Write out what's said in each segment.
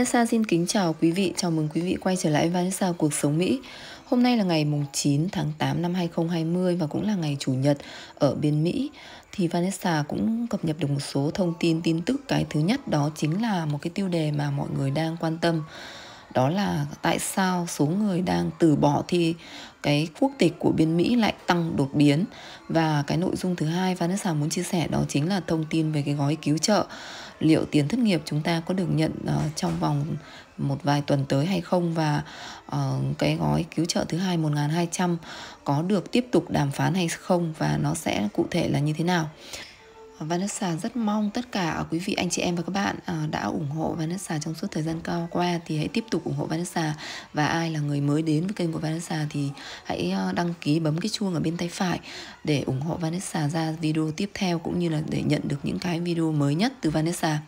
Vanessa xin kính chào quý vị, chào mừng quý vị quay trở lại Vanessa Cuộc Sống Mỹ Hôm nay là ngày 9 tháng 8 năm 2020 và cũng là ngày Chủ nhật ở bên Mỹ Thì Vanessa cũng cập nhật được một số thông tin tin tức Cái thứ nhất đó chính là một cái tiêu đề mà mọi người đang quan tâm đó là tại sao số người đang từ bỏ thì cái quốc tịch của bên Mỹ lại tăng đột biến và cái nội dung thứ hai Vanessa muốn chia sẻ đó chính là thông tin về cái gói cứu trợ liệu tiền thất nghiệp chúng ta có được nhận uh, trong vòng một vài tuần tới hay không và uh, cái gói cứu trợ thứ hai 1.200 có được tiếp tục đàm phán hay không và nó sẽ cụ thể là như thế nào Vanessa rất mong tất cả quý vị anh chị em và các bạn à, đã ủng hộ Vanessa trong suốt thời gian cao qua thì hãy tiếp tục ủng hộ Vanessa và ai là người mới đến với kênh của Vanessa thì hãy à, đăng ký bấm cái chuông ở bên tay phải để ủng hộ Vanessa ra video tiếp theo cũng như là để nhận được những cái video mới nhất từ Vanessa.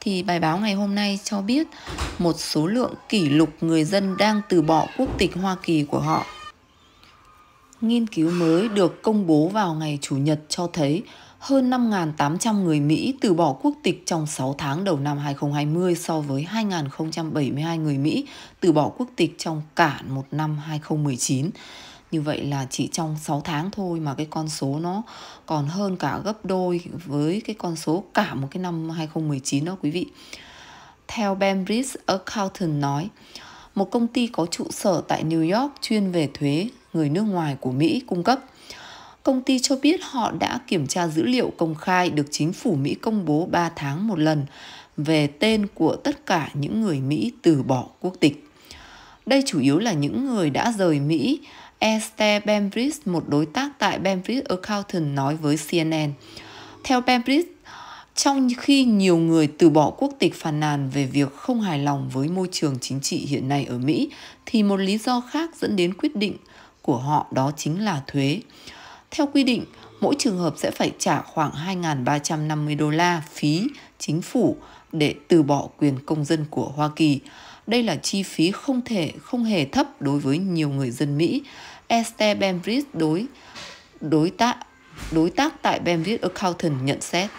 Thì bài báo ngày hôm nay cho biết một số lượng kỷ lục người dân đang từ bỏ quốc tịch Hoa Kỳ của họ. Nghiên cứu mới được công bố vào ngày Chủ nhật cho thấy hơn 5.800 người Mỹ từ bỏ quốc tịch trong 6 tháng đầu năm 2020 so với 2.072 người Mỹ từ bỏ quốc tịch trong cả một năm 2019. Như vậy là chỉ trong 6 tháng thôi mà cái con số nó còn hơn cả gấp đôi với cái con số cả một cái năm 2019 đó quý vị. Theo Bambridge Accountant nói, một công ty có trụ sở tại New York chuyên về thuế người nước ngoài của Mỹ cung cấp – Công ty cho biết họ đã kiểm tra dữ liệu công khai được chính phủ Mỹ công bố 3 tháng một lần về tên của tất cả những người Mỹ từ bỏ quốc tịch. Đây chủ yếu là những người đã rời Mỹ, Este Bembridge, một đối tác tại Bembridge Accountant nói với CNN. Theo Bembridge, trong khi nhiều người từ bỏ quốc tịch phàn nàn về việc không hài lòng với môi trường chính trị hiện nay ở Mỹ, thì một lý do khác dẫn đến quyết định của họ đó chính là thuế. Theo quy định, mỗi trường hợp sẽ phải trả khoảng 2.350 đô la phí chính phủ để từ bỏ quyền công dân của Hoa Kỳ. Đây là chi phí không thể không hề thấp đối với nhiều người dân Mỹ. Esther Bembridge đối đối tác đối tác tại Bembridge Accountant nhận xét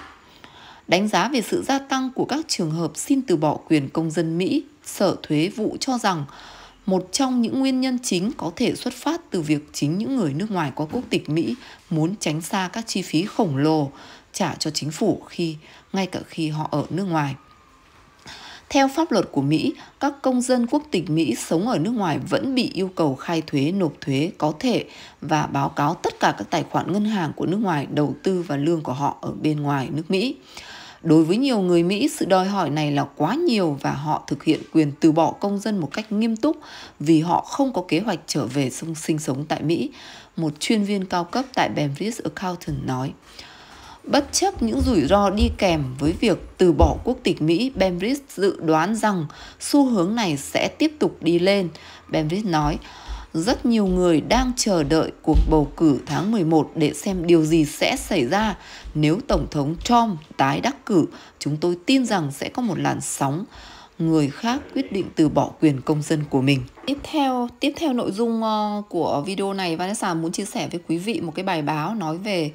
đánh giá về sự gia tăng của các trường hợp xin từ bỏ quyền công dân Mỹ, Sở Thuế vụ cho rằng một trong những nguyên nhân chính có thể xuất phát từ việc chính những người nước ngoài có quốc tịch Mỹ muốn tránh xa các chi phí khổng lồ trả cho chính phủ khi ngay cả khi họ ở nước ngoài. Theo pháp luật của Mỹ, các công dân quốc tịch Mỹ sống ở nước ngoài vẫn bị yêu cầu khai thuế, nộp thuế có thể và báo cáo tất cả các tài khoản ngân hàng của nước ngoài đầu tư và lương của họ ở bên ngoài nước Mỹ. Đối với nhiều người Mỹ, sự đòi hỏi này là quá nhiều và họ thực hiện quyền từ bỏ công dân một cách nghiêm túc vì họ không có kế hoạch trở về sinh sống tại Mỹ, một chuyên viên cao cấp tại Benfries Accountant nói. Bất chấp những rủi ro đi kèm với việc từ bỏ quốc tịch Mỹ, Benfries dự đoán rằng xu hướng này sẽ tiếp tục đi lên. Benfries nói, rất nhiều người đang chờ đợi cuộc bầu cử tháng 11 để xem điều gì sẽ xảy ra. Nếu Tổng thống Trump tái đắc cử, chúng tôi tin rằng sẽ có một làn sóng người khác quyết định từ bỏ quyền công dân của mình. Tiếp theo, tiếp theo nội dung ờ, của video này Vanessa muốn chia sẻ với quý vị một cái bài báo nói về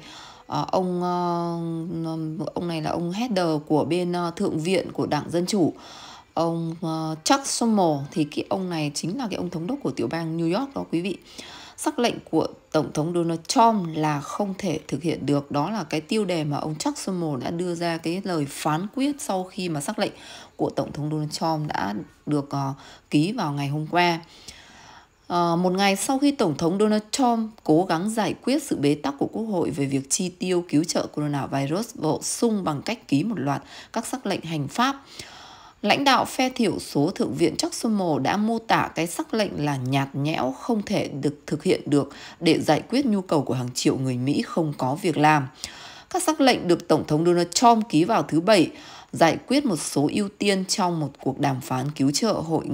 ờ, ông ờ, ông này là ông header của bên thượng viện của Đảng Dân chủ ông ờ, Chuck Schumer thì cái ông này chính là cái ông thống đốc của tiểu bang New York đó quý vị sắc lệnh của Tổng thống Donald Trump là không thể thực hiện được. Đó là cái tiêu đề mà ông Chuck Schumer đã đưa ra cái lời phán quyết sau khi mà sắc lệnh của Tổng thống Donald Trump đã được uh, ký vào ngày hôm qua. Uh, một ngày sau khi Tổng thống Donald Trump cố gắng giải quyết sự bế tắc của Quốc hội về việc chi tiêu cứu trợ coronavirus bổ sung bằng cách ký một loạt các sắc lệnh hành pháp. Lãnh đạo phe thiểu số Thượng viện Chắc Xuân đã mô tả cái sắc lệnh là nhạt nhẽo không thể được thực hiện được để giải quyết nhu cầu của hàng triệu người Mỹ không có việc làm. Các sắc lệnh được Tổng thống Donald Trump ký vào thứ Bảy giải quyết một số ưu tiên trong một cuộc đàm phán cứu trợ hội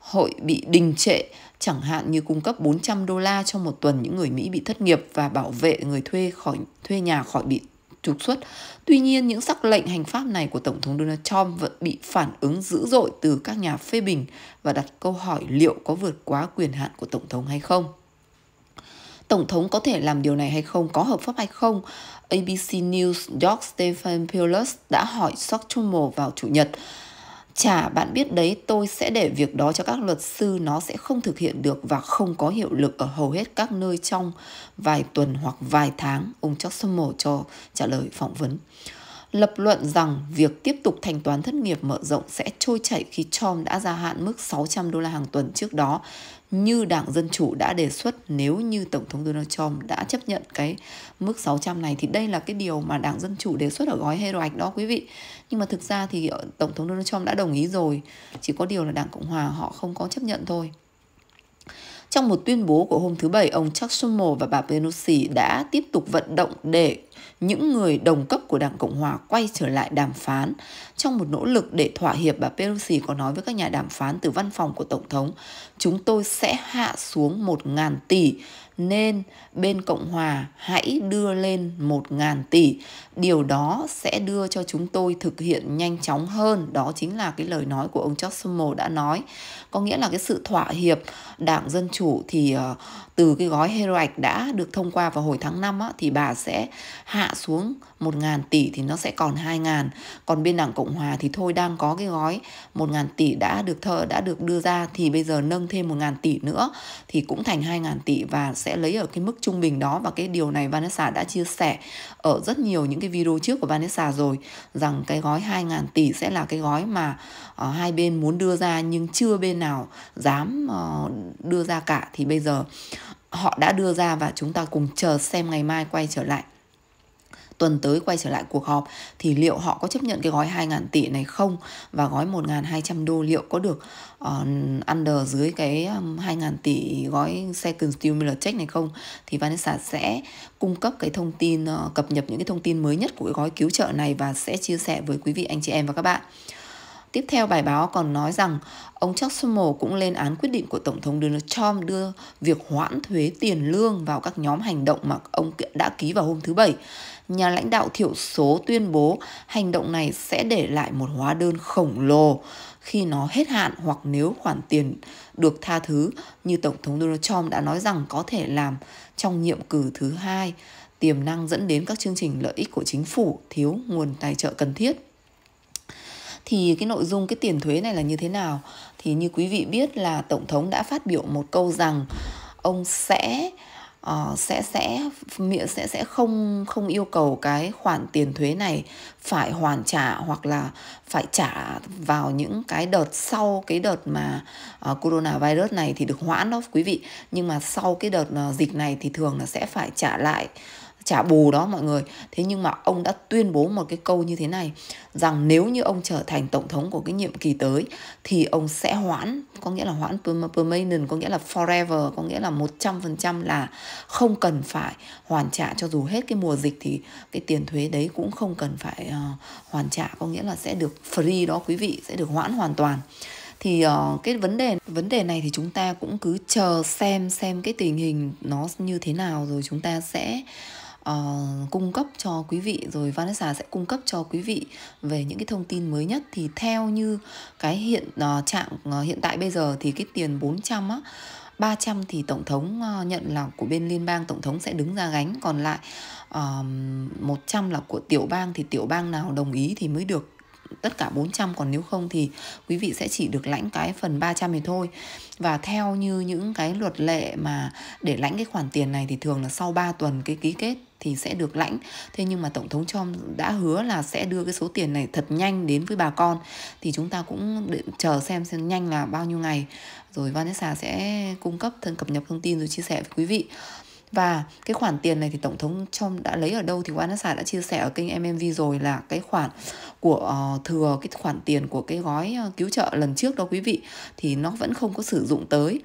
hội bị đình trệ, chẳng hạn như cung cấp 400 đô la cho một tuần những người Mỹ bị thất nghiệp và bảo vệ người thuê khỏi thuê nhà khỏi bị trục xuất. Tuy nhiên, những sắc lệnh hành pháp này của Tổng thống Donald Trump vẫn bị phản ứng dữ dội từ các nhà phê bình và đặt câu hỏi liệu có vượt quá quyền hạn của Tổng thống hay không. Tổng thống có thể làm điều này hay không, có hợp pháp hay không? ABC News York Stephen Peulus đã hỏi Stock Trumbull vào Chủ nhật. Chả bạn biết đấy tôi sẽ để việc đó cho các luật sư nó sẽ không thực hiện được và không có hiệu lực ở hầu hết các nơi trong vài tuần hoặc vài tháng, ông Chuck Schumer cho trả lời phỏng vấn lập luận rằng việc tiếp tục thanh toán thất nghiệp mở rộng sẽ trôi chảy khi Trump đã gia hạn mức 600 đô la hàng tuần trước đó như Đảng Dân Chủ đã đề xuất nếu như Tổng thống Donald Trump đã chấp nhận cái mức 600 này thì đây là cái điều mà Đảng Dân Chủ đề xuất ở gói hero ạch đó quý vị. Nhưng mà thực ra thì ờ, Tổng thống Donald Trump đã đồng ý rồi, chỉ có điều là Đảng Cộng Hòa họ không có chấp nhận thôi. Trong một tuyên bố của hôm thứ Bảy, ông Chuck Schumer và bà Pelosi đã tiếp tục vận động để những người đồng cấp của Đảng Cộng Hòa quay trở lại đàm phán. Trong một nỗ lực để thỏa hiệp, bà Pelosi có nói với các nhà đàm phán từ văn phòng của Tổng thống, chúng tôi sẽ hạ xuống 1.000 tỷ nên bên Cộng hòa hãy đưa lên 1.000 tỷ. Điều đó sẽ đưa cho chúng tôi thực hiện nhanh chóng hơn. Đó chính là cái lời nói của ông Chuck Schumer đã nói. Có nghĩa là cái sự thỏa hiệp Đảng Dân Chủ thì ờ, từ cái gói HEROIC đã được thông qua vào hồi tháng 5 á, thì bà sẽ hạ xuống 1.000 tỷ thì nó sẽ còn 2.000 còn bên đảng Cộng hòa thì thôi đang có cái gói 1.000 tỷ đã được thợ đã được đưa ra thì bây giờ nâng thêm 1.000 tỷ nữa thì cũng thành 2.000 tỷ và sẽ lấy ở cái mức trung bình đó và cái điều này Vanessa đã chia sẻ ở rất nhiều những cái video trước của Vanessa rồi rằng cái gói 2.000 tỷ sẽ là cái gói mà uh, hai bên muốn đưa ra nhưng chưa bên nào dám uh, đưa ra cả thì bây giờ họ đã đưa ra và chúng ta cùng chờ xem ngày mai quay trở lại tuần tới quay trở lại cuộc họp thì liệu họ có chấp nhận cái gói 2.000 tỷ này không và gói 1.200 đô liệu có được uh, under dưới cái 2.000 tỷ gói second stimulus check này không thì Vanessa sẽ cung cấp cái thông tin uh, cập nhật những cái thông tin mới nhất của cái gói cứu trợ này và sẽ chia sẻ với quý vị anh chị em và các bạn. Tiếp theo bài báo còn nói rằng ông Chuck Schumer cũng lên án quyết định của Tổng thống Donald Trump đưa việc hoãn thuế tiền lương vào các nhóm hành động mà ông đã ký vào hôm thứ Bảy nhà lãnh đạo thiểu số tuyên bố hành động này sẽ để lại một hóa đơn khổng lồ khi nó hết hạn hoặc nếu khoản tiền được tha thứ như Tổng thống Donald Trump đã nói rằng có thể làm trong nhiệm cử thứ hai, tiềm năng dẫn đến các chương trình lợi ích của chính phủ thiếu nguồn tài trợ cần thiết thì cái nội dung cái tiền thuế này là như thế nào thì như quý vị biết là tổng thống đã phát biểu một câu rằng ông sẽ uh, sẽ sẽ sẽ sẽ không không yêu cầu cái khoản tiền thuế này phải hoàn trả hoặc là phải trả vào những cái đợt sau cái đợt mà uh, ờ, corona virus này thì được hoãn đó quý vị nhưng mà sau cái đợt uh, dịch này thì thường là sẽ phải trả lại trả bù đó mọi người thế nhưng mà ông đã tuyên bố một cái câu như thế này rằng nếu như ông trở thành tổng thống của cái nhiệm kỳ tới thì ông sẽ hoãn có nghĩa là hoãn permanent có nghĩa là forever có nghĩa là 100% là không cần phải hoàn trả cho dù hết cái mùa dịch thì cái tiền thuế đấy cũng không cần phải uh, hoàn trả có nghĩa là sẽ được free đó quý vị sẽ được hoãn hoàn toàn thì uh, cái vấn đề vấn đề này thì chúng ta cũng cứ chờ xem xem cái tình hình nó như thế nào rồi chúng ta sẽ uh, cung cấp cho quý vị rồi Vanessa sẽ cung cấp cho quý vị về những cái thông tin mới nhất thì theo như cái hiện uh, trạng uh, hiện tại bây giờ thì cái tiền 400 á 300 thì tổng thống uh, nhận là của bên liên bang tổng thống sẽ đứng ra gánh còn lại uh, 100 là của tiểu bang thì tiểu bang nào đồng ý thì mới được tất cả 400 còn nếu không thì quý vị sẽ chỉ được lãnh cái phần 300 thì thôi và theo như những cái luật lệ mà để lãnh cái khoản tiền này thì thường là sau 3 tuần cái ký kết thì sẽ được lãnh thế nhưng mà tổng thống Trump đã hứa là sẽ đưa cái số tiền này thật nhanh đến với bà con thì chúng ta cũng chờ xem xem nhanh là bao nhiêu ngày rồi Vanessa sẽ cung cấp thân cập nhật thông tin rồi chia sẻ với quý vị và cái khoản tiền này thì tổng thống Trump đã lấy ở đâu thì Wanasa đã chia sẻ ở kênh MMV rồi là cái khoản của uh, thừa cái khoản tiền của cái gói uh, cứu trợ lần trước đó quý vị thì nó vẫn không có sử dụng tới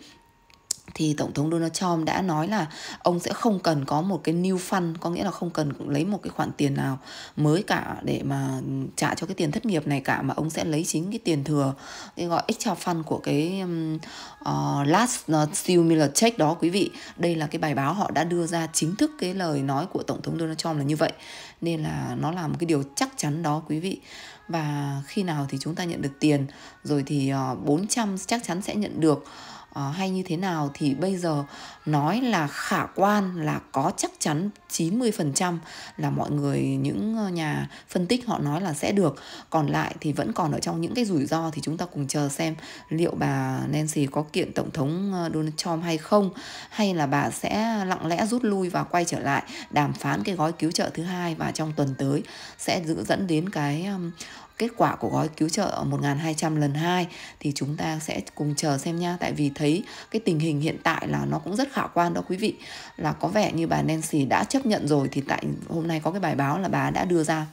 thì tổng thống Donald Trump đã nói là ông sẽ không cần có một cái new fund có nghĩa là không cần lấy một cái khoản tiền nào mới cả để mà trả cho cái tiền thất nghiệp này cả mà ông sẽ lấy chính cái tiền thừa cái gọi extra fund của cái uh, last ờ, stimulus check đó quý vị đây là cái bài báo họ đã đưa ra chính thức cái lời nói của tổng thống Donald Trump là như vậy nên là nó là một cái điều chắc chắn đó quý vị và khi nào thì chúng ta nhận được tiền rồi thì uh, ờ, 400 chắc chắn sẽ nhận được Ờ, hay như thế nào thì bây giờ nói là khả quan là có chắc chắn 90% là mọi người những ờ, nhà phân tích họ nói là sẽ được còn lại thì vẫn còn ở trong những cái rủi ro thì chúng ta cùng chờ xem liệu bà Nancy có kiện tổng thống ờ, Donald Trump hay không hay là bà sẽ lặng lẽ rút lui và quay trở lại đàm phán cái gói cứu trợ thứ hai và trong tuần tới sẽ dẫn đến cái kết quả của gói cứu trợ 1.200 lần 2 thì chúng ta sẽ cùng chờ xem nha tại vì thấy cái tình hình hiện tại là nó cũng rất khả quan đó quý vị là có vẻ như bà Nancy đã chấp nhận rồi thì tại hôm nay có cái bài báo là bà đã đưa ra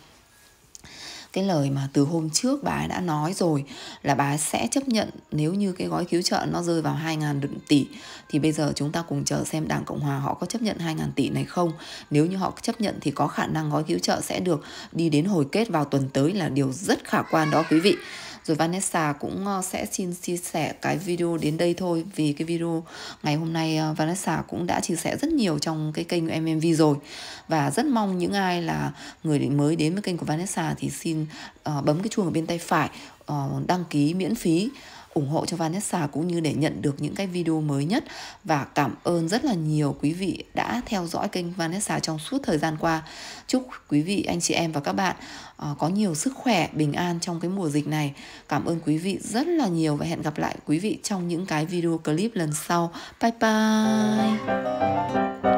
cái lời mà từ hôm trước bà đã nói rồi là bà sẽ chấp nhận nếu như cái gói cứu trợ nó rơi vào 2.000 tỷ thì bây giờ chúng ta cùng chờ xem Đảng Cộng Hòa họ có chấp nhận 2.000 tỷ này không nếu như họ chấp nhận thì có khả năng gói cứu trợ sẽ được đi đến hồi kết vào tuần tới là điều rất khả quan đó quý vị rồi Vanessa cũng ờ, sẽ xin chia sẻ cái video đến đây thôi vì cái video ngày hôm nay ờ, Vanessa cũng đã chia sẻ rất nhiều trong cái kênh của MMV rồi và rất mong những ai là người mới đến với kênh của Vanessa thì xin uh, bấm cái chuông ở bên tay phải uh, đăng ký miễn phí ủng hộ cho Vanessa cũng như để nhận được những cái video mới nhất và cảm ơn rất là nhiều quý vị đã theo dõi kênh Vanessa trong suốt thời gian qua. Chúc quý vị anh chị em và các bạn uh, có nhiều sức khỏe, bình an trong cái mùa dịch này. Cảm ơn quý vị rất là nhiều và hẹn gặp lại quý vị trong những cái video clip lần sau. Bye bye.